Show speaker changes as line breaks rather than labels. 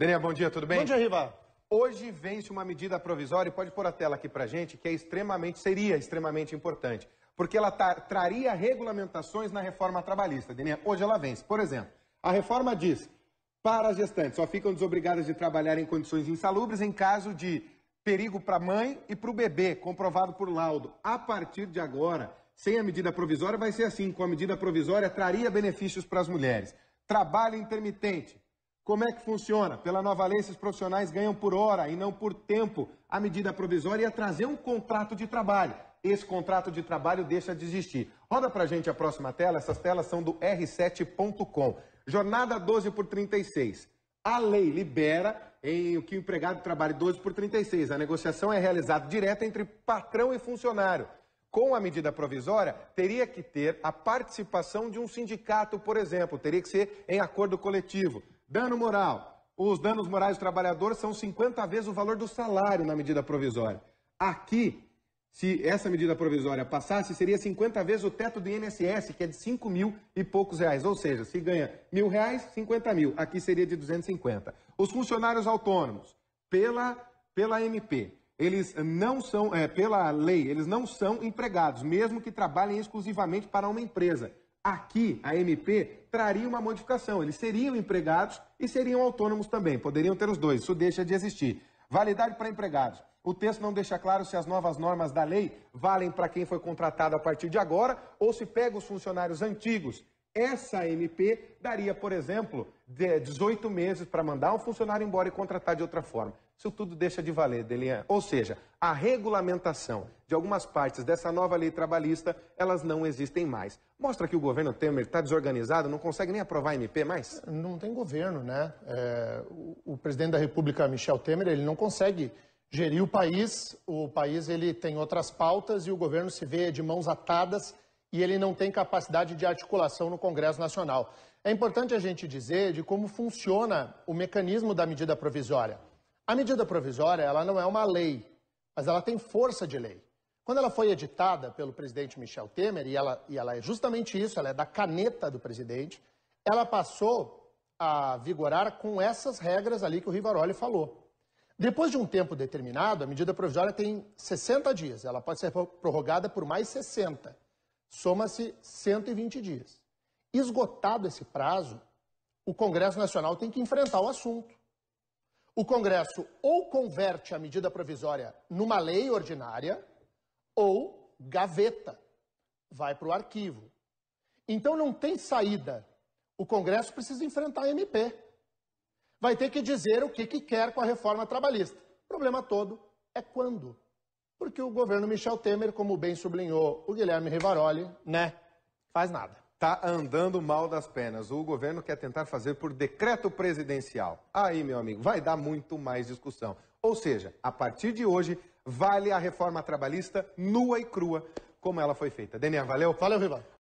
Daniel, bom dia, tudo bem? Bom dia, Riva. Hoje vence uma medida provisória, e pode pôr a tela aqui para gente, que é extremamente, seria extremamente importante, porque ela tar, traria regulamentações na reforma trabalhista. Daniel, hoje ela vence. Por exemplo, a reforma diz, para as gestantes, só ficam desobrigadas de trabalhar em condições insalubres em caso de perigo para a mãe e para o bebê, comprovado por laudo. A partir de agora, sem a medida provisória, vai ser assim. Com a medida provisória, traria benefícios para as mulheres. Trabalho intermitente, como é que funciona? Pela Nova Lei, esses profissionais ganham por hora e não por tempo. A medida provisória ia trazer um contrato de trabalho. Esse contrato de trabalho deixa de existir. Roda a gente a próxima tela. Essas telas são do R7.com. Jornada 12 por 36. A lei libera em que o empregado trabalhe 12 por 36. A negociação é realizada direta entre patrão e funcionário. Com a medida provisória, teria que ter a participação de um sindicato, por exemplo, teria que ser em acordo coletivo. Dano moral. Os danos morais do trabalhador são 50 vezes o valor do salário na medida provisória. Aqui, se essa medida provisória passasse, seria 50 vezes o teto do INSS, que é de 5 mil e poucos reais. Ou seja, se ganha mil reais, 50 mil. Aqui seria de 250. Os funcionários autônomos, pela, pela MP, eles não são, é, pela lei, eles não são empregados, mesmo que trabalhem exclusivamente para uma empresa. Aqui, a MP traria uma modificação. Eles seriam empregados e seriam autônomos também. Poderiam ter os dois. Isso deixa de existir. Validade para empregados. O texto não deixa claro se as novas normas da lei valem para quem foi contratado a partir de agora ou se pega os funcionários antigos essa MP daria, por exemplo, 18 meses para mandar um funcionário embora e contratar de outra forma. Isso tudo deixa de valer, Delian. Ou seja, a regulamentação de algumas partes dessa nova lei trabalhista, elas não existem mais. Mostra que o governo Temer está desorganizado, não consegue nem aprovar a MP mais?
Não tem governo, né? É, o, o presidente da República, Michel Temer, ele não consegue gerir o país. O país ele tem outras pautas e o governo se vê de mãos atadas e ele não tem capacidade de articulação no Congresso Nacional. É importante a gente dizer de como funciona o mecanismo da medida provisória. A medida provisória, ela não é uma lei, mas ela tem força de lei. Quando ela foi editada pelo presidente Michel Temer, e ela, e ela é justamente isso, ela é da caneta do presidente, ela passou a vigorar com essas regras ali que o Rivaroli falou. Depois de um tempo determinado, a medida provisória tem 60 dias, ela pode ser prorrogada por mais 60 soma-se 120 dias. Esgotado esse prazo, o Congresso Nacional tem que enfrentar o assunto. O Congresso ou converte a medida provisória numa lei ordinária ou gaveta, vai para o arquivo. Então não tem saída. O Congresso precisa enfrentar a MP. Vai ter que dizer o que, que quer com a reforma trabalhista. O problema todo é quando. Porque o governo Michel Temer, como bem sublinhou o Guilherme Rivaroli, né,
faz nada. Tá andando mal das penas. O governo quer tentar fazer por decreto presidencial. Aí, meu amigo, vai dar muito mais discussão. Ou seja, a partir de hoje, vale a reforma trabalhista nua e crua, como ela foi feita. Daniel, valeu? Valeu, Riva.